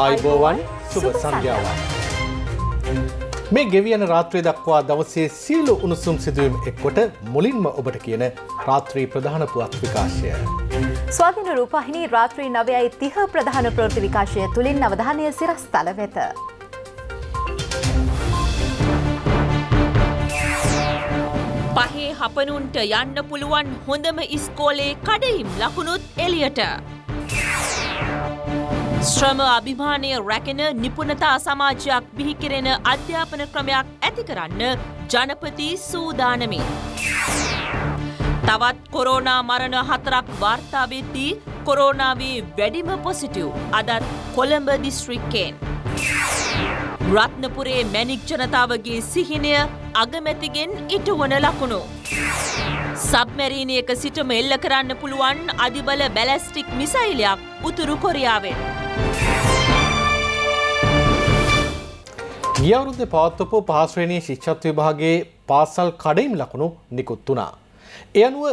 ආයිබෝවන් සුබ සංඥාවන්. මේ ගෙවියන රාත්‍රය දක්වා දවසේ සියලු උණුසුම් සිදුවම් එක්කොට මුලින්ම ඔබට කියන රාත්‍රී ප්‍රධාන පුවත් විකාශය. ස්වාධන රූපහිනි රාත්‍රී නවයයි තිහ ප්‍රධාන ප්‍රෘති විකාශය තුළින් අවධානය සිරස් තල වෙත. පහේ හපනුන්ට යන්න පුළුවන් හොඳම ඉස්කෝලේ කඩයිම් ලකුණුත් එලියට. ශ්‍රම අභිමානය රැකෙන නිපුණතා සමාජයක් බිහිකිරෙන අධ්‍යාපන ක්‍රමයක් ඇති කරන්න ජනපති සූදානමින්. තවත් කොරෝනා මරණ හතරක් වාර්තාවෙද්දී කොරෝනාවේ වැඩිම පොසිටව් අදත් කොළඹ දිස්ත්‍රික්කෙන්. රත්නපුරේ මැනික් ජනතාවගේ සිහිනය අගමැතිගෙන් ඉටුවන ලකුණු. සබ්මැරීනයක සිටම එල්ල කරන්න පුළුවන් අධිබල බැලස්ටික් මිසයිලයක් උතුරු කොරියාවෙන්. ගියවරුද්ධ පාත්තපු පහස්ශ්‍රණය ශික්ෂත් විභාගේ පාසල් කඩයිම් ලකුණු නිකුත් වනා. එ අනුව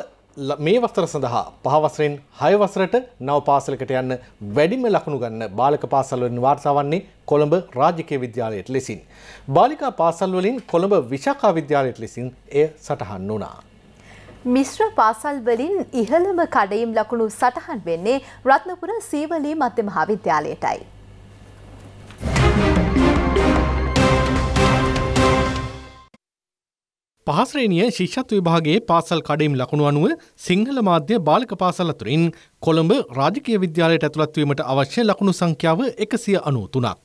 මේ වස්තර සඳහා පහවසරෙන් හයවසරට නව පාසලකට යන්න වැඩිම ලකුණු ගන්න බාලක පාසල්වෙන් වාර්තාවන්නේ කොළඹ රාජිකය විද්‍යාලයට ලෙසින්. බාලිකා පාසල්වලින් කොළඹ විශාකා විද්‍යාලයට ලෙසින් එය සටහන් වනාා. මිශ්‍ර පාසල් වලින් ඉහළම කඩයිම් ලකුණු සටහන් වෙන්නේ රත්නපුර සීවලී මධ්‍ය මහාවිද්‍යාලයටයි. පහස්ශ්‍රේණිය ශිෂ්ෂත් විභාගේ පාසල් කඩයිම් ලකුණු අනුව සිංහල මාධ්‍ය බාලික පාසල් අතුරින් කොළඹ රාජකය විද්‍යාලයට ඇතුළත්වීමට අවශ්‍ය ලකුණු සංඛ්‍යාව එකසිය අනු තුනක්.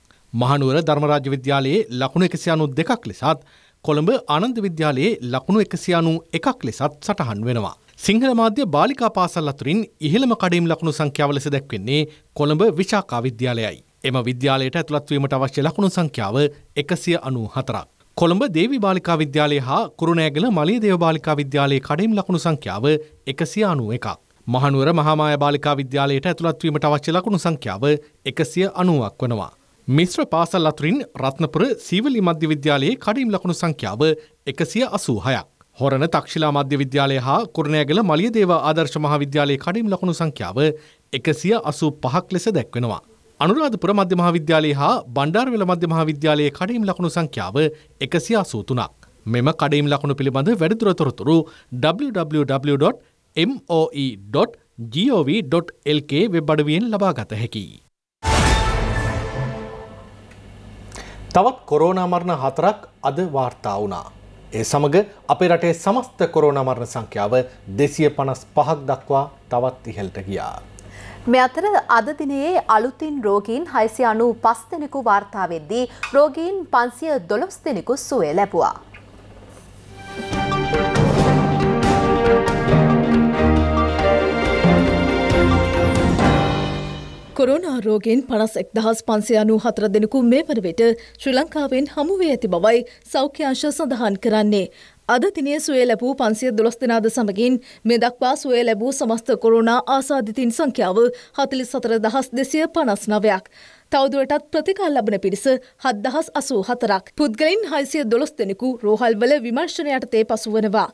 මහනුවර ධර්මරාජ විද්‍යාලයේ ලකුණු එකසි අනු දෙකක් ලෙසත් කොළඹ අනන්ද විද්‍යාලයේ ලකුණු එකසියානු එකක් ලෙසත් සටහන් වෙනවා. සිංහල මාධ්‍ය බාලිකා පාසල් අතුරින් ඉහළම කඩීම් ලකුණු සංඛ්‍යාව ලෙස දැක්වෙන්නේ කොළඹ විශාකා විද්‍යාලයයි. එම විද්‍යාලයට ඇතුළත්වීමට අවශ්‍ය ලකුණු සංඛ්‍යාව එකසිය අනු හතරක්. කොළඹ දේවි බාලිකා විද්‍යාලය හා කුරුණෑගල මලිය දේව බාලිකා විද්‍යාලයේ කඩීම් ලකුණු සංඛ්‍යාව එකසිය අනු එකක්. මහනුවර මහාමාය බාලිකා විද්‍යාලයට ඇතුළත්වීමට අවශ්‍ය ලකුණු සංඛ්‍යාව එකසිය අනුවක් වනවා. මිශ්‍ර පාසල් අතුරින් රත්නපුර සීවලි මධ්‍ය විද්‍යාලයේ කඩින් ලකුණු සංඛ්‍යාව එකසිය අසූහයක්. හොරණ තක්ෂිලා මධ්‍ය විද්‍යාලය හා කුරණෑගල මලියදේව ආදර්ශ මහාවිද්‍යාලයේ කඩින් ලකුණු සංඛ්‍යාව එකසිය අසූ පහක් ලෙස දැක්වෙනවා. අනුරාධපුර මධ්‍ය මහාවිද්‍යාලයේ හා බණ්ඩාරවෙල මධ්‍ය මහාවිද්‍යාලයේ කඩින් ලකුණු සංඛ්‍යාව එකසිය අසූ තුනක්. මෙම කඩීම් ලකුණු පිළිබඳ වැඩිදුර තොරතුරු www.moe.gov.lk වෙබ් අඩුවෙන් ලබා ගත හැකියි. තවත් කොරෝනා මරණ හතරක් අද වාර්තා වුණා. ඒ සමග අපේ රටේ සමස්ත කොරෝනා මරණ සංඛ්‍යාව 255ක් දක්වා තවත් ඉහළට ගියා. මේ අතර අද දිනයේ අලුතින් රෝගීන් 695 දෙනෙකු වාර්තා වෙද්දී රෝගීන් 512 දෙනෙකු සුවය ලැබුවා. කොරුණා රෝගෙන් පනස් එක්දහස් පන්සේ අනු හතර දෙනෙකු මේ වන විට ශ්‍රී ලංකාවෙන් හමුවේ ඇති බවයි සෞඛ්‍යංශ සඳහන් කරන්නේ. අද දිනේ සුවේ ලැබූ පන්සිය දොළොස් දෙනාද සමගින් මේ දක්වා සුවේ ලැබූ සමස්ත කොරුණා ආසාධිතින් සංඛ්‍යාව හතලිස් සතර දහස් දෙසිය පනස් නවයක්. තවදුවටත් ප්‍රතිකල් ලබන පිරිස හත්දහස් අසූ හතරක් පුද්ගලින් හයිසිය දොළොස් දෙනෙකු රෝහල්වල විමර්ශණයටතේ පසුවනවා.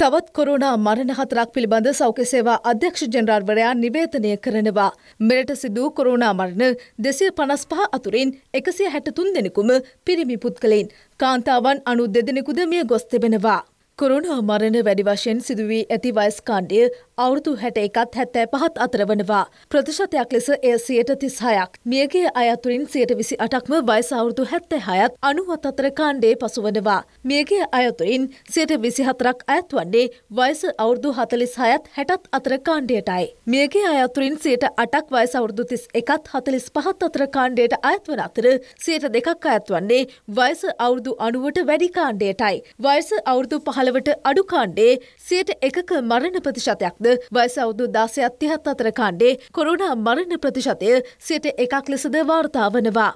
තවත් කොරුණා මරණ හතරක් පිළිබඳ සෞඛ්‍ය සේවා අධ්‍යක්ෂ ජනරාල්වරයා නිවේදනය කරනවා. මෙරට සිදූ කොරුණා මරණ දෙසය පනස් පහ අතුරින් එකසිය හැටතුන් දෙනෙකුම පිරිමි පුද්ගලයින්. කාන්තාවන් අනු දෙදෙනෙකුද මිය ගොස් තිබෙනවා. කොරුණා මරණ වැඩි වශයෙන් සිදුවී ඇති වයස්කාණ්ඩය අවුරුදු හැට එකත් හැත්තෑ පහත් අතර වනවා. ප්‍රතිශතයක් ලෙස එය සියයට තිස්හයක්. මියගේ අයතුරින් සියට විසි අටක්ම වයස අවුරුදු හැත්තේ හයත් අනුවත් අතර කාණ්ඩේ පසුවනවා. මියගේ අයතුරින් සියට විසිහතරක් ඇත් වන්නේ වයස අවුරුදු හතලිස් හයත් හැටත් අතර කාණ්ඩයටයි. මියගේ අයතුරින් සියට අටක් වයස අවුරුදු තිස් එකත් හතලිස් පහත් අතර කාණ්ඩයට අයත්වන අතර සියට දෙකක් අයත් වන්නේ වයස අවුරුදු අනුවට වැඩි කාණ්ඩයටයි. වයස අවුරුදු පහළ දහනවට අඩු කාණ්ඩේ සියට එකක මරණ ප්‍රතිශතයක්ද වයස අවුදු දාසය අත්‍යහත් අතර කාණ්ඩේ කොරුණා මරණ ප්‍රතිශතය සියට එකක් ලෙසද වාර්තා වනවා.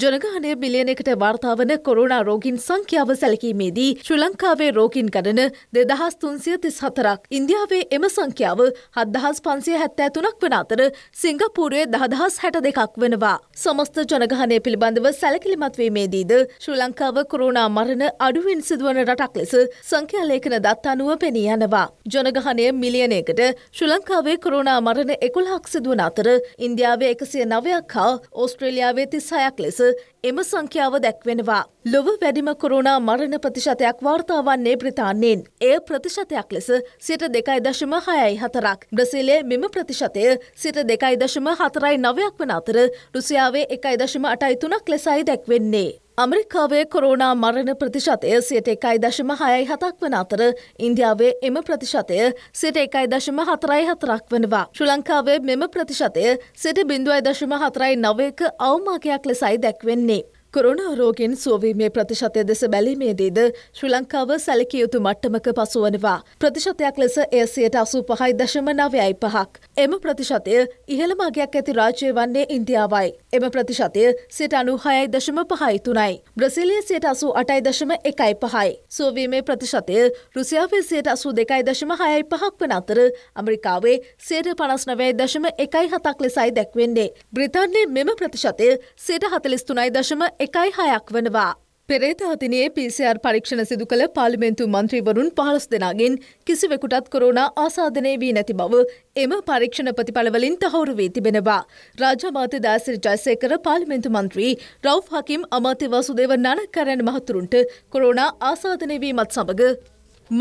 ජනගානය බිලියනකට වාර්තාාවන කොරුණා රෝගින් සංඛ්‍යාව සැලකීමේදී ශ්‍රී ලංකාවේ රෝගින් කරන දෙදහස් තුන්සිය තිස් හතරක් ඉන්දියාවේ එම සංඛ්‍යාව හත්දහස් පන්සිය හැත්තෑ තුනක් වන අතර සිංගපූරයේ දහදහස් හැට දෙකක් වෙනවා. සමස්ත ජනගහනය පිළිබඳව සැලකිලිමත්වීමේදීද ශ්‍රී ලංකාව කොරුණා මරණ අඩුවෙන් සිදුවන රටක් ලෙස සංඛ්‍යාලේඛන දත් අනුව පෙනී යනවා. ජනගහනය මිලියනයකට ශ්‍රී ලංකාවේ කොරුණා මරණ එකුල්හක් සිදුවන අතර ඉන්දියාවේ එකසිය නවයක් හා ඕස්ට්‍රේලියාවේ තිස්සයක් ලෙස එම සංඛ්‍යාව දැක්වෙනවා. ලොව වැඩිම කොරුණා මරණ ප්‍රතිශතයක් වාර්තාවන්නේ බ්‍රතාන්යෙන්. එය ප්‍රතිශතයක් ලෙස සිට දෙකයි දශම හයයි හතරක්. බ්‍රසිලේ මෙම ප්‍රතිශතය සිට දෙකයි දශම හතරයි නවයක් වන අතර රුසියාවේ එකයි දශම අටයි තුනක් ලෙසයි දැක්වෙන්නේ. අමරිකාවේ කොරෝනා මරණ ප්‍රතිශතය සියට එකයි දශම හයයි හතක් වන අතර ඉන්දියාවේ එම ප්‍රතිශතය සිට එකයි දශම හතරයි හතරක් වනවා. ශ්‍ර ලංකාවේ මෙම ප්‍රතිශතය සිට බිඳුවයි දශම හතරයි නවයක අවමාගයක් ලෙසයි දැක්වෙන්නේ. කොරුණා රෝගෙන් සුවවීමේ ප්‍රතිශතය දෙස බැලීමේදීද ශ්‍රී ලංකාව සැලකිය යුතු මට්ටමක පසුවනවා. ප්‍රතිශතයක් ලෙස එයසියට අසූ පහයි දශම නවයයි පහක්. එම ප්‍රතිශතය ඉහළම අගයක් ඇති රාජ්‍යය වන්නේ ඉන්දියාවයි. එම ප්‍රතිශතය සිට අනු හයයි දශම පහයි තුනයි. බ්‍රසිලිය සියට අසු අටයි දශම එකයි පහයි. සුවවීමේ ප්‍රතිශතය රුසියාවේ සියට අසු දෙකයි දශම හයයි පහක් වන අතර අමරිකාවේ සයට පනස් නවයයි දශම එකයි හතක් ලෙසයි දැක්වෙන්නේ. බ්‍රිතාන්නේ මෙම ප්‍රතිශතය සයට හතලිස්තුනයි දශම එකයි හයක් වනවා. පෙරේත අතිනයේ පිසිR පරීක්ෂණ සිදු කළ පාලිමෙන්තු මන්ත්‍රීවරුන් පහලස් දෙනාගෙන් කිසිවෙකුටත් කොරුණා ආසාධනය වී නැති බව එම පරීක්ෂණ ප්‍රතිඵලවලින් තහවුරු වී තිබෙනවා. රාජමාත දාසිරි ජයසේකර පාලිමෙන්තු මන්ත්‍රී රව් හකිම් අමාත්‍ය වසුදේව නනකරණ මහතුරුන්ට කොරුණා ආසාධනය වීමත් සමඟ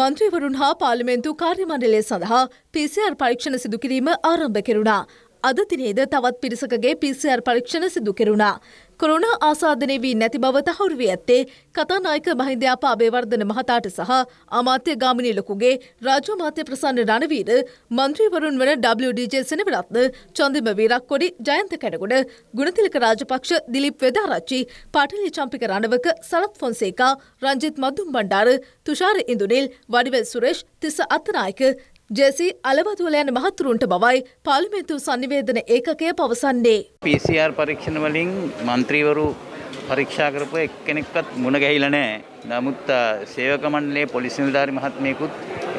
මන්ත්‍රීවරුන් හා පාලිමෙන්තු කාර්යමණ්ඩලය සඳහා පිසිR පරීක්ෂණ සිදුකිරීම ආරම්භ කෙරුණා. අද තිනේද තවත් පිරිසකගේ පිසිR පරීක්ෂණ සිදු කෙරුණා. කොරුණ ආසාධනය වී නැති බව තහවුරු වී ඇත්තේ කතානායක මහින්දයාප අබේවර්ධන මහතාට සහ අමාත්‍ය ගාමිණී ලොකුගේ රාජ්‍ය මාත්‍ය ප්‍රසන්න රණවීර මන්ත්‍රීවරුන් වන WDJ සෙනවිරත්න චන්දිම වීරක්කොඩි ජයන්ත කැඩගොඩ ගුණතිලක රාජපක්ෂ දිලිප් වෙදාරච්චි පාටලි චම්පික රණවක සරත් ෆොන්සේකා රංජිත් මදුම් බණ්ඩාර තුෂාර ඉඳුනිල් වඩිවැල් සුරේෂ් තිස අත්තනායක ජෙසි අලවතුවලයන මහතුරුන්ට බවයි පාලිමේතු සනිවේදන ඒකකය පවසන්නේ. පිසිR පරීක්ෂණවලින් මන්ත්‍රීවරු පරීක්ෂා කරපු එක්කෙනෙක්වත් මුණ ගැහිලා නෑ. නමුත් සේවක මණ්ඩලයේ පොලිස් නිලධාරි මහත්මියකුත්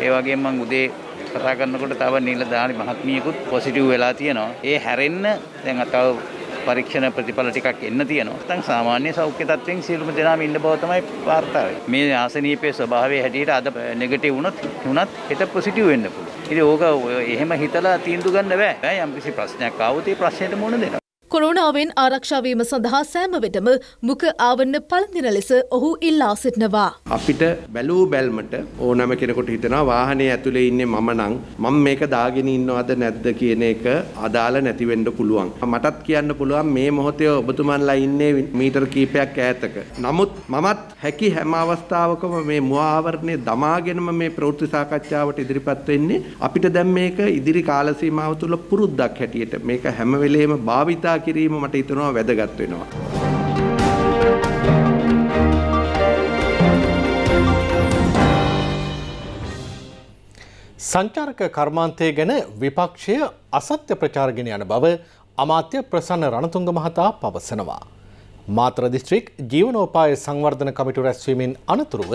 ඒ වගේම මම උදේ කතා කරනකොට තව නිලධාරි මහත්මියකුත් පොසිටිව් වෙලා තියෙනවා. ඒ හැරෙන්න දැන් අතව පරීක්ෂණ ප්‍රතිඵල ටිකක් එන්න තියෙනවා. නැත්නම් සාමාන්‍ය සෞඛ්‍ය තත්ත්වෙන් සියලුම දෙනාම ඉන්න බව තමයි වාර්තාවේ. මේ ආසනීපයේ ස්වභාවය හැටියට අද නෙගටිව් වුණොත් වුණත් හෙට පොසිටිව් වෙන්න පුළුවන්. ඉතින් ඕක එහෙම හිතලා තීන්දුව ගන්න බෑ. යම්කිසි ප්‍රශ්නයක් ආවොත් ඒ ප්‍රශ්නෙට මුහුණ දෙන්න. කොරෝනාවෙන් ආරක්ෂාවීම සඳහා සෑමවිටම මුක ආවන්න පළඳින ලෙස ඔහු ඉල්ලා සිටිනවා. අපිට බැලූ බැල්මට ඕනම කෙනෙකුට හිතෙනවා වාහනේ ඇතුලේ ඉන්නේ මම නම් මම මේක දාගෙන ඉන්නවද නැද්ද කියන එක අදාළ නැති වෙන්න පුළුවන්. මටත් කියන්න පුළුවන් මේ මොහොතේ ඔබතුමන්ලා ඉන්නේ මීටර කීපයක් ඈතක. නමුත් මමත් හැකි හැම අවස්ථාවකම මේ මුව ආවරණය දමාගෙනම මේ ප්‍රවෘත්ති සාකච්ඡාවට ඉදිරිපත් වෙන්නේ අපිට දැන් මේක ඉදිරි කාල සීමාව තුළ පුරුද්දක් හැටියට මේක හැම වෙලේම භාවිතා කිරීම මට හිතනවා වැදගත් වෙනවා. සංචාරක කර්මාන්තය ගැන විපක්ෂය අසත්‍ය ප්‍රචාරගෙන යන බව අමාත්‍ය ප්‍රසන්න රණතුංග මහතා පවසනවා. මාතර දිස්ත්‍රික් ජීවනෝපාය සංවර්ධන කමිටු රැස්වීමෙන් අනතුරුව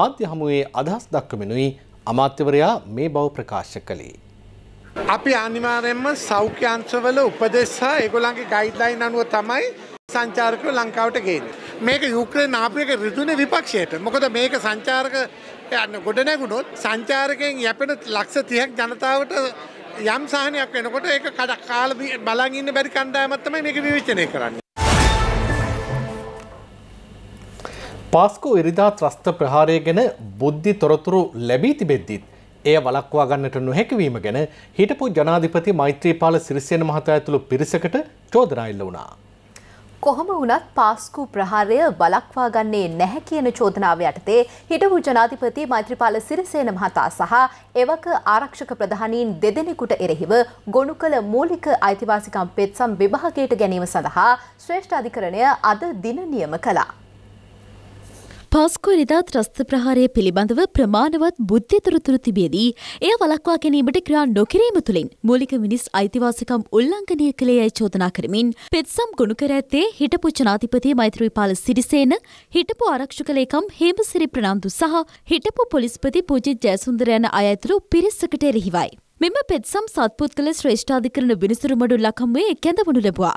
මාධ්‍ය හමුවේ අදහස් දක්වමිනුයි අමාත්‍යවරයා මේ බව ප්‍රකාශ කළේ. අපි අනිවාර්යෙන්ම සෞඛ්‍ය අංශවල උපදෙස් හා ඒගොල්ලන්ගේ ගයිඩ්ලයින් අනුව තමයි සංචාරකව ලංකාවට ගේන්නේ. මේක යුක්‍රේන ආප්‍රික ඍතුනේ විපක්ෂයට. මොකද මේක සංචාරක යන්න ගොඩ නැගුණොත් සංචාරකයෙන් යැපෙන ලක්ෂ 30ක් ජනතාවට යම් සහනයක් වෙනකොට ඒක කාල බලන් ඉන්න බැරි කණ්ඩායමක් තමයි මේක විවේචනය කරන්නේ. පාස්කෝ ඉරිදා ත්‍රස්ත ප්‍රහාරය ගැන බුද්ධි තොරතුරු ලැබී තිබෙද්දිත් එය වලක්වා ගන්නට නොහැකිවීම ගැන හිටපු ජනාධිපති මෛත්‍රීපාල සිරිසයන මහතා ඇතුළු පිරිසකට චෝදනා එල්ල වුණා. කොහොම වුණත් පාස්කු ප්‍රහාරය වලක්වා ගන්නේ නැහැ කියන චෝදනාව යටතේ හිටපු ජනාධිපති මෛත්‍රීපාල සිරිසේන මහතා සහ එවක ආරක්ෂක ප්‍රධානීන් දෙදෙනෙකුට එරෙහිව ගොනු කළ මූලික අයිතිවාසිකම් පෙත්සම් විභාගයට ගැනීම සඳහා ශ්‍රේෂ්ඨ අධිකරණය අද දින නියම කළා. පස්කුවරිදා ත්‍රස්ත ප්‍රහාරය පිළිබඳව ප්‍රමාණවත් බුද්ධිතුරතුරු තිබියදී එය වලක්වා ගැනීමට ක්‍රියා නොකිරීම තුළින් මූලික මිනිස් අයිතිවාසිකම් උල්ලංඝනය කළේ යයි චෝදනා කරමින් පෙත්සම් ගොුණු කර ඇත්තේ හිටපු ජනාතිපති මෛත්‍රීපාල සිරිසේන හිටපු ආරක්ෂක ලේකම් හේමසිරි ප්‍රනාන්දු සහ හිටපු පොලිස්පති පූජිත් ජයසුන්දර යන අයතුරු පිරිසකට එරෙහිවයි. මෙම පෙත්සම් සත්පුද්ගල ශ්‍රේෂ්ඨාධිකරණ විනිසුරු මඩු ලකම්වේ කැඳවනු ලැබවා.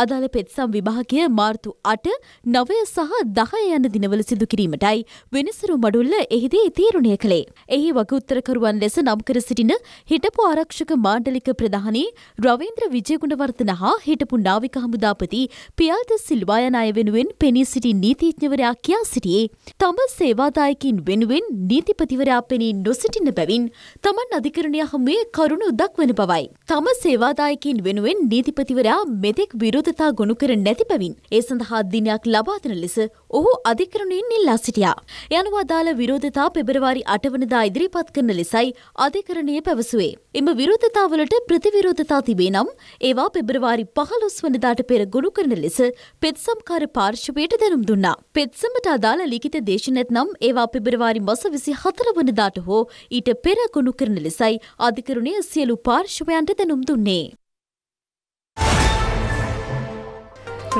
අදාළ පෙත්සම් විභාගය මාර්තු අට නවය සහ දහය යන දිනවල සිදු කිරීමටයි විනිසුරු මඩුල්ල එහිදී තීරණය කළේ. එහි වගඋත්තරකරුවන් ලෙස නම්කර සිටින හිටපු ආරක්ෂක මාණ්ඩලික ප්‍රධානී රවීන්ද්‍ර විජයගුණවර්ධන හා හිටපු නාවික හමුදාපති පියල්ද සිල්වා යන අය වෙනුවෙන් පෙනී සිටි නීතිඥවරයා කියා සිටියේ තම සේවාදායකින් වෙනුවෙන් නීතිපතිවරයා පෙනී නොසිටින බැවින් තමන් අධිකරණය හමුවේ විරෝධයේ කරුණු දක්වන බවයි. තම සේවාදායකින් වෙනුවෙන් නීතිපතිවරයා මෙතෙක් විරෝධතා ගොනු කර නැති පැවින් ඒ සඳහා දිනයක් ලබාදන ලෙස ඔහු අධිකරණයෙන් ඉල්ලා සිටියා. යනවාදාල විරෝධතා පෙබරවාරි අටවනදා ඉදිරිපත් කරන ලෙසයි අධිකරණය පැවසුවේ. එම විරෝධතාවලට ප්‍රතිවිරෝධතා තිබේ නම් ඒවා පෙබරවාරි පහළොස් වනදාට පෙර ගොනු කරන ලෙස පෙත්සම්කාර පාර්ශවයට දැනුම් දුන්නා. පෙත්සමට අදාළ ලිඛිත දේශනැත්නම් ඒවා පෙබරවාරි මස විසි හතර වනදාට හෝ ඊට පෙර ගොනු කරන ලෙසයි අධිකරණය ඇමතිරුණය සියලු පාර්ශවයන්ට දැනුම් දුන්නේ.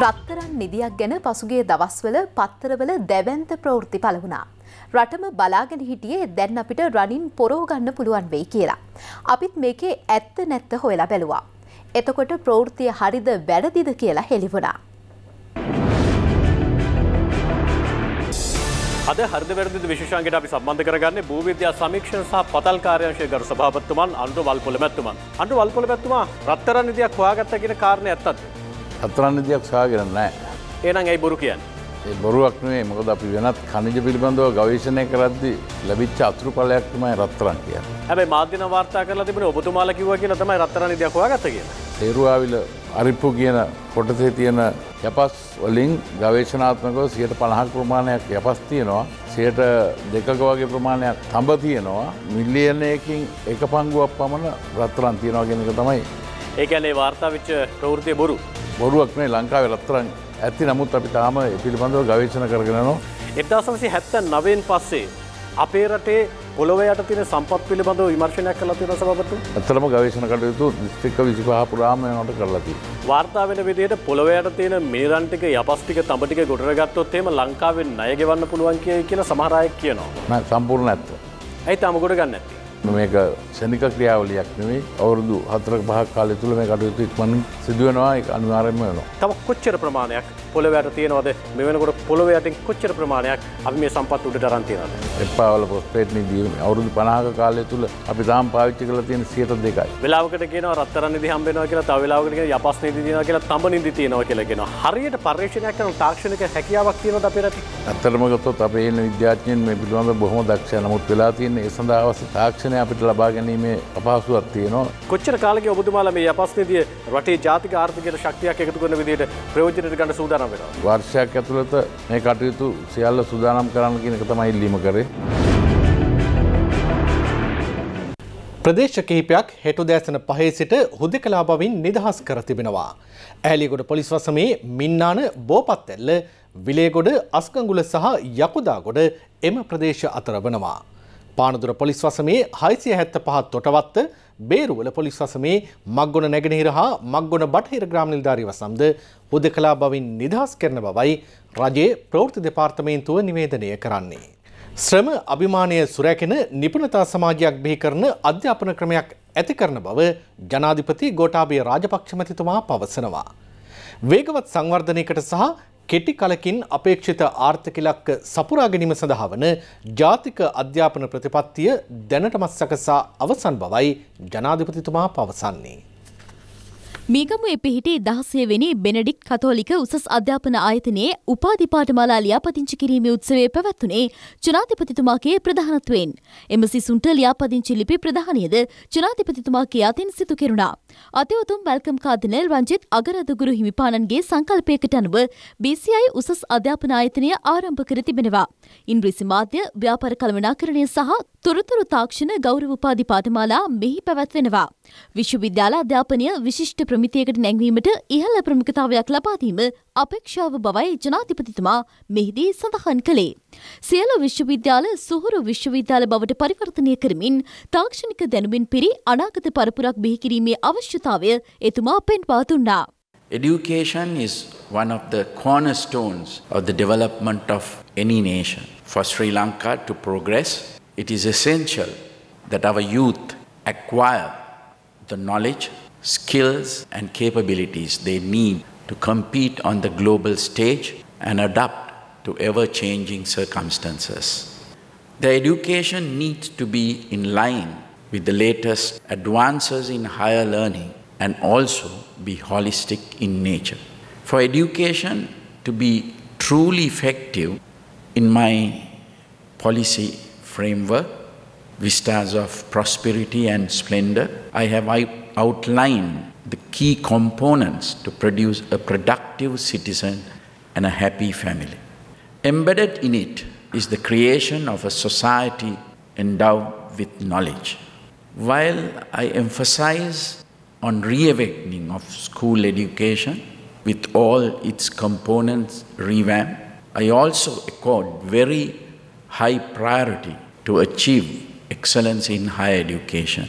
රත්තරන් නිදියක් ගැන පසුගේ දවස්වල පත්තරවල දැවන්ත ප්‍රවෘත්ති පල වුණා. රටම බලාගෙන හිටියේ දැන් අපිට රනින් පොරෝගන්න පුළුවන් වෙයි කියලා. අපිත් මේකේ ඇත්ත නැත්ත හොයලා බැලුවා. එතකොට ප්‍රවෘතිය හරිද වැඩදිද කියලා හෙළිවනා. අද හරිද වැරදිද විශේෂාංගයට අපි සම්බන්ධ කරගන්නේ භූවිද්‍යා සමීක්ෂණ සහ පතල් කාර්යාංශයේ ගරු සභාපතිතුමන් අනුර වල්පොල මැතිතුමන්. අනුර වල්පොල මැතිතුමා රත්තරන් නිධියක් හොයාගත්තා කියන කාරණේ ඇත්තද? රත්තරන් නිධියක් හොයාගෙන නැහැ. එහෙනම් ඇයි බොරු කියන්නේ? ඒ බොරුවක් නේ මොකද අපි වෙනත් කනිජ පිළිබඳව ගවේශණය කරද්දි ලැබිච්ච අතුරු පලයක් තමයි රත්තරන් කිය හැබයි මාධ්‍යන වාර්තා කරලා තිබෙන ඔබතුමාල කිව කියන තමයි රත්තරණ දක්වා ගත කිය තේරුවාවිල අරිප්පු කියන කොටසේ තියෙන යපස් වලින් ගවේශනාත්මකව සියට පණහක් ප්‍රමාණයක් යපස් තියෙනවා සයට දෙකක වගේ ප්‍රමාණයක් තඹ තියෙනවා මිල්ලියනයකින් එක පංගුවක් පමණ රත්තරන් තියෙනවා ගෙනක තමයි ඒකැනේ වාර්තා විච්ච ප්‍රවෘතිය බොරු බොරුවක් මේ ලංකාවේ රත්තරන් ඇති නමුත් අපි තාම පිළිබඳව ගවේශන කරගෙනනවා. එක්දසන්සි හැත්ත නවෙන් පස්සේ. අපේ රටේ පොළොවයට තින සම්පත් පිළිබඳව විමර්ශනයක් කළ තින සබතු ඇතරම ගවේශන කටයුතු ස්තික විසිපහ පුරාම නට කරලති. වාර්තා වෙන විදියට පොළොවයට තියෙන මේරන්ටික යපස්ටික තඹටික ගොඩරගත්තොත් එම ලංකාවෙන් අයගෙවන්න පුළුවන් කිය කියලා සමහරයක් කියනවා. සම්පූර්ණ ඇත්ත. ඇයි තම ගොඩ ගන්න ඇති. මේක සැනික ක්‍රියාවලියක් නෙවෙයි අවුරුදු හතර පහක් කාලය තුළ මේ කටයුතු ඉක්මන් සිදුවනවා අනිවාර්යම වෙනවා. තව කොච්චර ප්‍රමාණයක් පොළොවට තියෙනවද මෙවනකොට පොළොවයටින් කොච්චර ප්‍රමාණයක් අපි මේ සම්පත් උඩට අරන් තියෙනවද? එප්පාවල පොස්පේට් නිධිය අවුරුදු 50ක කාලය තුළ අපි තාම පාවිච්චි කරලා තියෙන 102යි. වෙලාවකට කියනවා රත්තරන් නිධි හම්බ වෙනවා කියලා තව වෙලාවකට කියනවා යපස් නිධි තියෙනවා කියලා තඹ නිධි තියෙනවා කියලා කියනවා. හරියට පර්යේෂණයක් කරන තාක්ෂණික හැකියාවක් තියෙනවද අපේ රටේ? ඇත්තටම ගත්තොත් අපේ ඉන්න විද්‍යාඥයන් මේ පිළිබඳව බොහොම දක්ෂයි. නමුත් වෙලා තියෙන ඒ සඳහා අවශ්‍ය තාක්ෂණ තාක්ෂණය අපිට ලබා ගැනීමේ අපහසුවත් තියනවා. කොච්චර කාලක ඔබතුමාල මේ අපස්නතිය රටේ ජාතික ආර්ථකයට ශක්තියක් එකතු කරන විදිට ප්‍රයෝජනයට ගන්න සූදානම් වෙන. වර්ෂයක් ඇතුළත මේ කටයුතු සියල්ල සූදානම් කරන්න කියනක තමයි ඉල්ලීම කරේ. ප්‍රදේශ කිහිපයක් හෙටු දෑසන පහේ සිට හුදෙ කලා බවින් නිදහස් කර තිබෙනවා. ඇලිකොඩ පොලිස් වසමේ මින්නාන බෝපත් ඇල්ල විලේගොඩ අස්කංගුල සහ යකුදාගොඩ එම ප්‍රදේශ අතර වනවා. පානදුර පොලිස් වසමේ හයිසිය හැත්ත පහත් තොටවත්ත බේරුවල පොලිස් වසමේ මක්ගොන නැගෙනහිර හා මක්ගොන බටහිර ග්‍රාම නිල්ධාරී වසම්ද හුද කලා බවින් නිදහස් කරන බවයි රජයේ ප්‍රෘති දෙපාර්තමේන්තුව නිවේදනය කරන්නේ. ශ්‍රම අභිමානය සුරැකෙන නිපනතා සමාජයක් බිහි කරන අධ්‍යාපන ක්‍රමයක් ඇති කරන බව ජනාධිපති ගෝටාබිය රාජපක්ෂමතිතුමා පවසනවා. වේගවත් සංවර්ධනයකට සහ කෙටි කලකින් අපේක්ෂිත ආර්ථික ඉලක්ක සපුරා ගැනීම සඳහා වන ජාතික අධ්‍යාපන ප්‍රතිපත්තිය දැනටමත් සකසා අවසන් බවයි ජනාධිපතිතුමා පවසන්නේ. මීගමුවේ පිහිටි දහසේවෙනි බෙනඩික්ට් කතෝලික උසස් අධ්‍යාපන ආයතනයේ උපාධිපාඨමාලා ලියාපදිංචි කිරීමේ උත්සවය පැවැත්වුණේ ජනාධිපතිතුමාගේ ප්‍රධානත්වයෙන්. එම සිසුන්ට ලියාපදිංචි ලිපි ප්‍රධානයද ජනාධිපතිතුමාගේ අතින් සිදු කෙරුණා. අති උතුම් වැල්කම් කාදිනල් රංජිත් අගරදගුරු හිමිපාණන්ගේ සංකල්පයකට අනුව BCI උසස් අධ්‍යාපන ආයතනය ආරම්භ කර තිබෙනවා. ඉංග්‍රීසි මාධ්‍ය ව්‍යාපාර කළමනාකරණය සහ තොරතුරු තාක්ෂණ ගෞරව උපාධිපාඨමාලා මෙහි පැවැත්වෙනවා. විශ්වවිද්‍යාල අධ්‍යාපනය විශිෂ්ට ප්‍රම ප්‍රමිතියකට නැංවීමට ඉහළ ප්‍රමිකතාවයක් ලබාදීම අපේක්ෂාව බවයි ජනාධිපතිතුමා මෙහිදී සඳහන් කළේ. සියලු විශ්වවිද්‍යාල සුහුරු විශ්වවිද්‍යාල බවට පරිවර්තනය කරමින් තාක්ෂණික දැනුමින් පිරි අනාගත පරපුරක් බිහිකිරීමේ අවශ්‍යතාවය එතුමා පෙන්වා දුන්නා. Education is one of the cornerstones of the development of any nation. For Sri Lanka to progress, it is essential that our youth acquire the knowledge skills and capabilities they need to compete on the global stage and adapt to ever changing circumstances. Their education needs to be in line with the latest advances in higher learning and also be holistic in nature. For education to be truly effective, in my policy framework, Vistas of Prosperity and Splendor, I have outline the key components to produce a productive citizen and a happy family. Embedded in it is the creation of a society endowed with knowledge. While I emphasize on reawakening of school education with all its components revamp, I also accord very high priority to achieve excellence in higher education.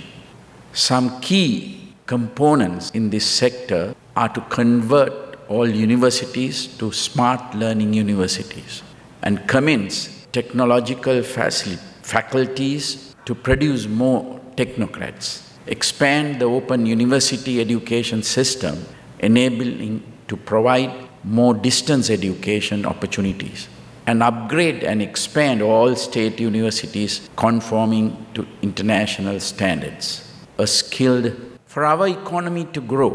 Some key components in this sector are to convert all universities to smart learning universities and commence technological faculties to produce more technocrats, expand the open university education system, enabling to provide more distance education opportunities and upgrade and expand all state universities conforming to international standards. A skilled for our economy to grow,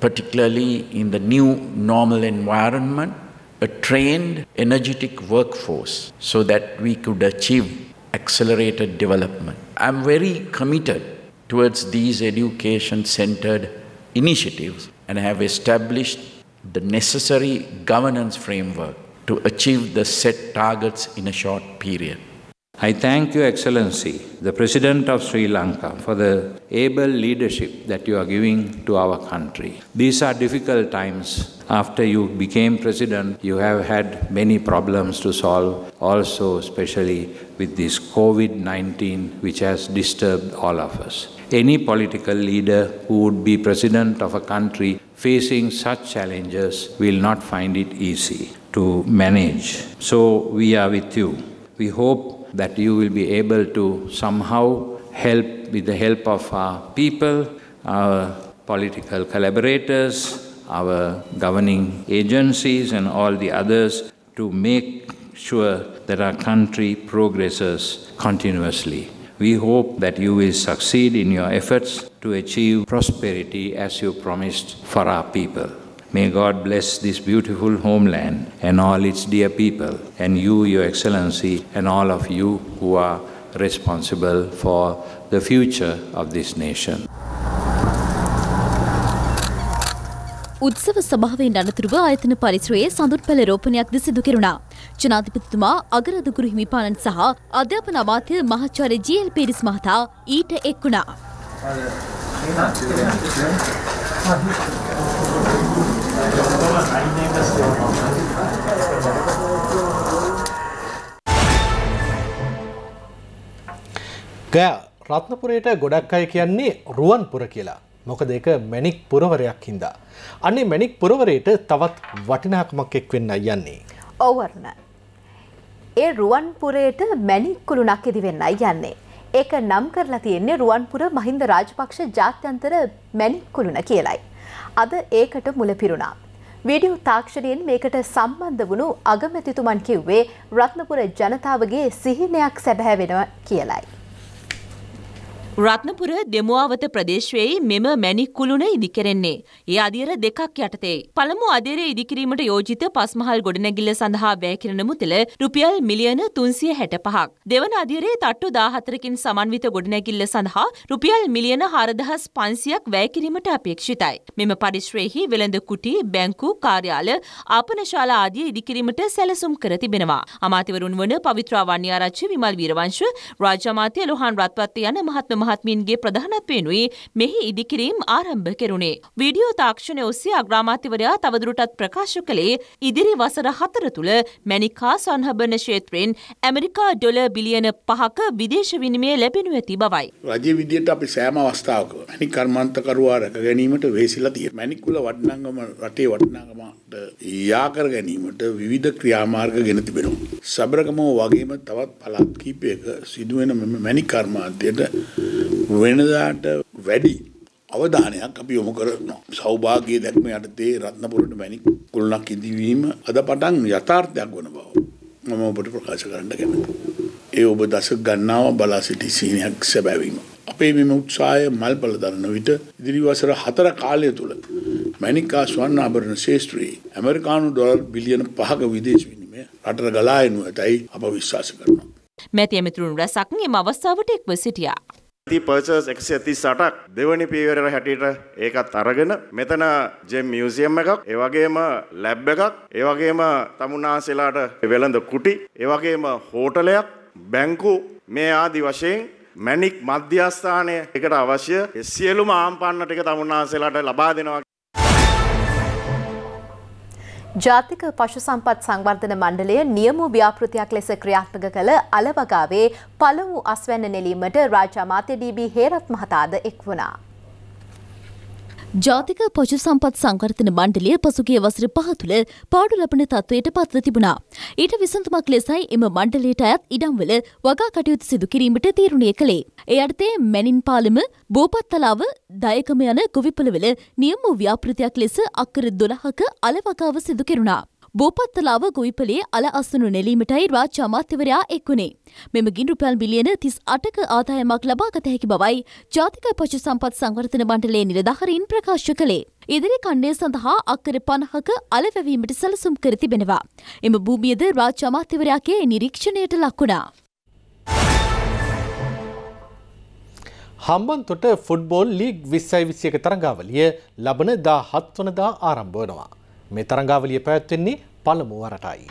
particularly in the new normal environment, a trained, energetic workforce so that we could achieve accelerated development. I'm very committed towards these education centered initiatives and have established the necessary governance framework to achieve the set targets in a short period. I thank Your Excellency, the President of Sri Lanka, for the able leadership that you are giving to our country. These are difficult times. After you became president, you have had many problems to solve, also, especially with this COVID 19, which has disturbed all of us. Any political leader who would be president of a country facing such challenges will not find it easy to manage. So, we are with you. We hope that you will be able to somehow help with the help of our people, our political collaborators, our governing agencies and all the others to make sure that our country progresses continuously. We hope that you will succeed in your efforts to achieve prosperity as you promised for our people. May God bless this beautiful homeland and all its dear people, and you, Your Excellency, and all of you who are responsible for the future of this nation. උත්සව සභාවෙන් අනතුරුව ආයතන පරිසරයේ සඳුන් පැළ රෝපණයක් ද සිදු කෙරුණා. ජනාධිපතිතුමා අගරදුගුරු හිමිපාණන් සහ අධ්‍යාපන අමාත්‍ය මහාචාර්ය ජී.එල්. පීරිස් මහතා ඊට එක් වුණා. ගෑ රත්නපුරයට ගොඩක් අය කියන්නේ රුවන්පුර කියලා. මොකද ඒක මැණික් පුරවරයක් හින්දා. අනේ මැණික් පුරවරයට තවත් වටිනාකමක් එක් වෙන්න යන්නේ. ඔවර්ණ. ඒ රුවන්පුරයට මැණික් කුළුණක් ඉදි වෙන්නයි යන්නේ. ඒක නම් කරලා තියෙන්නේ රුවන්පුර මහින්ද රාජපක්ෂ ජාත්‍යන්තර මැණික් කුළුණ කියලායි. අද ඒකට මුලපිරුණා. වීඩියෝ තාක්ෂණයෙන් මේකට සම්බන්ධ වුණු අගමැතිතුමන් කිව්වේ රත්නපුර ජනතාවගේ සිහිනයක් සැබෑවෙනවා කියලයි. රත්නපුර දෙමුවාවත ප්‍රදේශවයේ මෙම මැණික් කුළුණ ඉදිකෙරෙන්නේ. ඒ අදියර දෙකක් යටතේ. පළමු අදියරේ ඉදිකිරීමට යෝජිත පස්මහල් ගොඩනැගිල්ල සඳහා වැය කරන මුදල රුපියල් මිලියන 365ක්. දෙවන අදියරේ තට්ටු 14කින් සමන්විත ගොඩනැගිල්ල සඳහා රුපියල් මිලියන 4500ක් වැය කිරීමට අපේක්ෂිතයි. මෙම පරිශ්‍රයේහි වෙළඳ කුටි, බැංකු කාර්යාල, ආපනශාලා ආදී ඉදිකිරීමට සැලසුම් කර තිබෙනවා. අමාත්‍යවරුන් වන පවිත්‍රා වන්නිආරච්චි විමල් වීරවංශ, රාජ්‍ය අමාත්‍ය ලොහාන් රත්පත් යන මහත්ම මහත්මින්ගේ ප්‍රධානත්වයෙනුයි මෙහි ඉදිකිරීම් ආරම්භ කෙරුණේ. වීඩියෝ තාක්ෂණය ඔස්සේ අග්‍රාමාත්‍යවරයා තවදුරටත් ප්‍රකාශ කළේ ඉදිරි වසර හතර තුළ මැනිකා සංහබන ක්ෂේත්‍රයෙන් ඇමරිකා ඩොල බිලියන පහක විදේශ විනිමය ලැබෙනු ඇති බවයි. රජය විදියට අපි සෑම අවස්ථාවක මැනි කර්මාන්තකරුවා රැක ගැනීමට වේසිලා තියෙන මැනිකුල වඩනාගම රටේ වඩනාගම යාකර ගැනීමට විවිධ ක්‍රියාමාර්ග ගෙන තිබෙනවා. සබරගම වගේම තවත් පළාත් කීපයක සිදුවෙන මෙම මැණික් කර්මාන්තයට වෙනදාට වැඩි අවධානයක් අපි යොමු කරනවා. සෞභාග්‍ය දැක්ම යටතේ රත්නපුරට මැණික් කුළුණක් ඉදිවීම අද පටන් යථාර්ථයක් වන බව මම ඔබට ප්‍රකාශ කරන්න කැමතියි. ඒ ඔබ දශක ගණනාව බලා සිටි සීනයක් සැබෑවීම. අපේ මෙම උත්සාහය මල් බල දරන විට ඉදිරි වසර හතර කාලය තුළ මැනිකා ස්වර්ණ ආභරණ ශේෂ්ත්‍රයේ ඇමරිකානු ඩොලර් බිලියන 5ක විදේශ විනිමය රටට ගලා එනු ඇතයි අප විශ්වාස කරනවා. මැති ඇමතුරුන් රැසක් මේ අවස්ථාවට එක්ව සිටියා. ති පර්චස් එකසි ඇති සටක් දෙවනි පීවරර හැටියට ඒකත් අරගෙන මෙතන ජෙම් මියසියම් එකක් ඒවගේම ලැබ් එකක් ඒවගේම තමුන්නාසෙලාට වෙළඳ කුටි ඒවගේම හෝටලයක් බැංකු මේ ආදි වශයෙන් මැනික් මධ්‍යස්ථානය එකට අවශ්‍ය සියලුම ආම්පන්න ටික තමුන්නාන්සේලාට ලබා දෙනවා ජාතික පශු සම්පත් සංවර්ධන මණ්ඩලය නියම ව්‍යාපෘතියක් ලෙස ක්‍රියාත්මක කළ අලවගාවේ පළමු අස්වැන්න නෙලීමට රාජාමාත්‍ය ඩීබී හේරත් මහතාද එක් වුණා. ජාතික පොජු සම්පත් සංකර්තන මණ්ඩලය පසුගිය වසර පහ තුළ පාඩු ලබන තත්ත්වයට පත්ව තිබුණා. ඊට විසඳුමක් ලෙසයි එම මණ්ඩලයට අයත් ඉඩම්වල වගා කටයුතු සිදු කිරීමට තීරණය කළේ. ඒ අර්ථයේ මැනින් පාලම, බෝපත්තලාව, දයකම යන කුවිපලවල නියම ව්‍යාපෘතියක් ලෙස අක්කර 12ක අලවකාව සිදු කෙරුණා. බෝපත්තලාව ගොවිපලේ අල අසනු නෙලීමටයි රාජ්‍ය අමාත්‍යවරයා එක්වුණේ. මෙමගින් රුපියල් බිලියන තිස් අටක ආදායමක් ලබාගත හැකි බවයි ජාතික පශු සම්පත් සංවර්ධන මණ්ඩලයේ නිලධහරින් ප්‍රකාශ කළේ. ඉදිරි කණ්ඩය සඳහා අක්කර පණහක අලවැවීමට සැලසුම් කර තිබෙනවා. එම භූමියද රාජ්‍ය අමාත්‍යවරයාගේ නිරීක්ෂණයට ලක්වුණා. හම්බන්තොට ෆුඩ්බෝල් ලීග් විස්සයි විසියක තරඟාවලිය ලබන දා හත්වනදා ආරම්භ වනවා. මේ තරංගාවලිය පැවැත්වෙන්නේ පළමු වරටයි.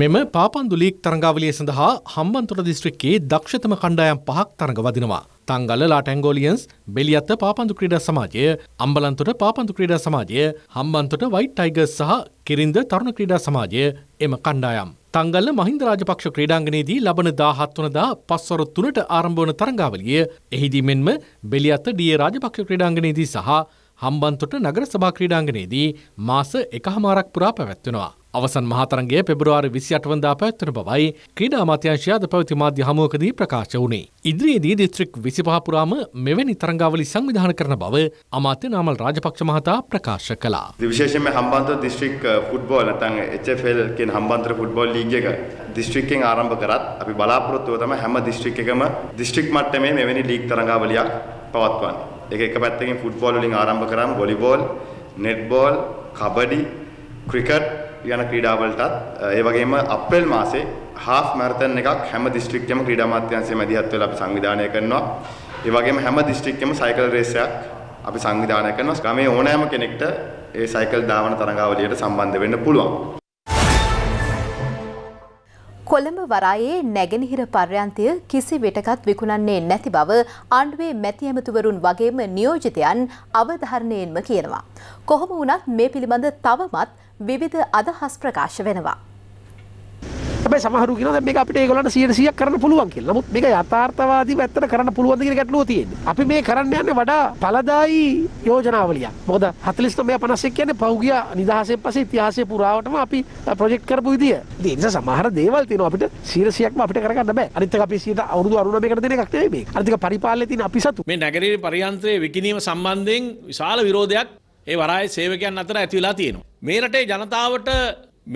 මෙම පාපන්දු ලීක් තරංගාවලිය සඳහා හම්බන්තොට දිස්ත්‍රික්කයේ දක්ෂතම කණ්ඩායම් පහක් තරඟ වදිනවා. තංගල්ල ලාටැංගෝලියන්ස් බෙලියත්ත පාපන්දු ක්‍රීඩා සමාජය අම්බලන්තොට පාපන්දු ක්‍රීඩා සමාජය හම්බන්තොට වයිට් ටයිගර්ස් සහ කිරින්ද තරුණ ක්‍රීඩා සමාජය එම කණ්ඩායම්. තංගල්ල මහින්ද රාජපක්ෂ ක්‍රීඩාංගණයේදී ලබන 17 වනදා පස්වර 3ට ආරම්භ වන තරඟාවලිය එහිදී මෙන්ම බෙලියත්ත ඩී.ඒ. රාජපක්ෂ ක්‍රීඩාංගණයේදී සහ හම්බන්තොට නගර සභා ක්‍රීඩාංගණයේදී මාස එකහමාරක් පුරා පැවැත්වෙනවා. අවසන් මහතරන්ගේ පෙබරවාරි විසි අටවදා පැත්වන බවයි ක්‍රීඩා අමාත්‍යංශයාද පැවති මාධ්‍ය හමුවකදී ප්‍රකාශ වුණේ. ඉදිරියේදී දිස්ත්‍රික් විසිපහපුරාම මෙවැනි තරංගාවලි සංවිධාන කරන බව අමාත්‍ය නාමල් රාජපක්ෂ මහතා ප්‍රකාශ කළා. විශේෂයෙන්ම හම්බන්තොට දිස්ත්‍රික් ෆුට්බෝල් නැත්නම් HFL කියන හම්බන්තොට ෆුට්බෝල් ලීග් එක දිස්ත්‍රික්කෙන් ආරම්භ කරත් අපි බලාපොරොත්තු වෙ තමයි හැම දිස්ත්‍රික් එකම දිස්ත්‍රික් මට්ටමේ මෙවැනි ලීග් තරඟාවලියක් පවත්වන්නේ. ඒක එක පැත්තකින් ෆුට්බෝල් වලින් ආරම්භ කරාම වොලිබෝල්, නෙට්බෝල්, කබඩි, ක්‍රිකට් යන ක්‍රීඩාවලටත් ඒ වගේම අප්‍රේල් මාසේ හාෆ් මැරතන් එකක් හැම දිස්ත්‍රික්කයේම ක්‍රීඩා අමාත්‍යාංශයේ මැදිහත් වෙලා අපි සංවිධානය කරනවා. ඒ වගේම හැම දිස්ත්‍රික්කයේම සයිකල් රේස් එකක් අපි සංවිධානය කරනවා. ගමේ ඕනෑම කෙනෙක්ට ඒ සයිකල් දාවන තරඟාවලියට සම්බන්ධ වෙන්න පුළුවන්. කොළඹ වරායේ නැගෙනහිර පර්යන්තය කිසිවිටකත් විකුණන්නේ නැති බව ආණ්ඩුවේ මැති ඇමතුවරුන් වගේම නියෝජිතයන් අවධාරණයෙන්ම කියනවා. කොහොම වුණත් මේ පිළිබඳ තවමත් විවිධ අදහස් ප්‍රකාශ වෙනවා. හැබැයි සමහරු කියනවා දැන් මේක අපිට ඒගොල්ලන්ට 100ක් කරන්න පුළුවන් කියලා. නමුත් මේක යථාර්ථවාදීව ඇත්තට කරන්න පුළුවන්ද කියන ගැටලුව තියෙන්නේ. අපි මේ කරන්න යන්නේ වඩා ඵලදායි යෝජනාවලියක්. මොකද 49 51 කියන්නේ පෞගිය නිදහසෙන් පස්සේ ඉතිහාසයේ පුරාවටම අපි ප්‍රොජෙක්ට් කරපු විදිය. ඉතින් ඒ නිසා සමහර දේවල් තියෙනවා අපිට 100ක්ම අපිට කරගන්න බෑ. අනිත් එක අපි 100 අවුරුදු 99කට දෙන එකක් නෙවෙයි මේක. අනිත් එක පරිපාලනයේ තියෙන අපි සතු. මේ නගරයේ පරියන්ත්‍රයේ විකිණීම සම්බන්ධයෙන් විශාල විරෝධයක් ඒ වරායේ සේවකයන් අතර ඇති වෙලා තියෙනවා. මේ රටේ ජනතාවට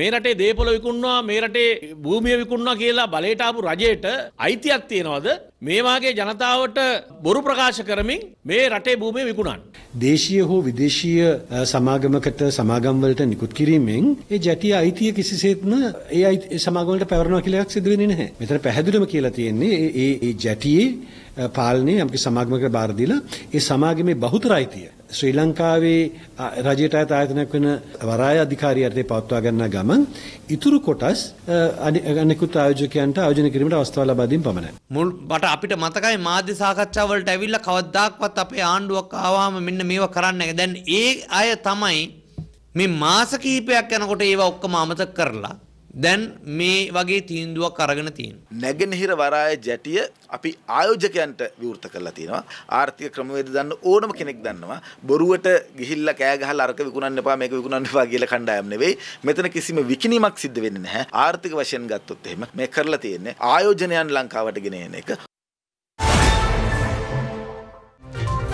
මේ රටේ දේපොළ විකුණනවා මේ රටේ භූමිය විකුණනවා කියලා බලයට ආපු රජයට අයිතියක් තියනවාද මේ වාගේ ජනතාවට බොරු ප්‍රකාශ කරමින් මේ රටේ භූමිය විකුණන්න. දේශීය හෝ විදේශීය සමාගමකට සමාගම් වලට නිකුත් කිරීමෙන් ඒ ජටි අයිතිය කිසිසේත්ම ඒ සමාගම් වලට පැවරනවා කියලා එකක් සිදු වෙන්නේ නැහැ. මෙතන පැහැදිලිවම කියලා තියෙන්නේ ඒ ඒ ජටියේ පාලනය යම්කි සමාගමකට බාර දීලා ඒ සමාගමේ බහුතර අයිතිය ශ්‍රී ලංකාවේ රජයට අයත ආයතනයක් වෙන වරාය අධිකාරිය යටතේ පවත්වා ගන්නා ගමන් ඉතුරු කොටස් අනෙකුත් ආයෝජකයන්ට ආයෝජනය කිරීමට අවස්ථාව ලබා දීම පමණයි. මුල් බට අපිට මතකයි මාධ්‍ය සාකච්ඡා වලට ඇවිල්ලා කවදාවත් අපේ ආණ්ඩුවක් ආවම මෙන්න මේවා කරන්න දැන් ඒ අය තමයි මේ මාස කිහිපයක් යනකොට ඒවා ඔක්කොම අමතක කරලා දැන් මේ වගේ තීන්දුවක් අරගෙන තියෙනවා. නැගෙනහිර වරාය ජැටිය අපි ආයෝජකයන්ට විවෘත කරලා තියෙනවා. ආර්ථික ක්‍රමවේද දන්න ඕනම කෙනෙක් දන්නවා. බොරුවට ගිහිල්ලා කෑ ගහලා අරක විකුණන්න එපා මේක විකුණන්න එපා කියලා කණ්ඩායම් නෙවෙයි. මෙතන කිසිම විකිණීමක් සිද්ධ වෙන්නේ නැහැ. ආර්ථික වශයෙන් ගත්තොත් එහෙම මේ කරලා තියෙන්නේ ආයෝජනයන් ලංකාවට ගෙන එන එක.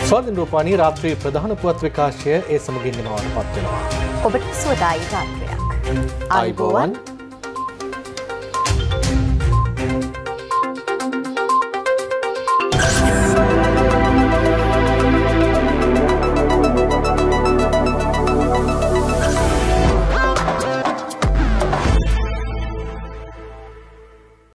ස්වාධීන රූපානී රාත්‍රී ප්‍රධාන පුවත් විකාශය ඒ සමගින් වෙනවට පත් වෙනවා. ඔබට සුවදායි රාත්‍රියක්. ආයුබෝවන්.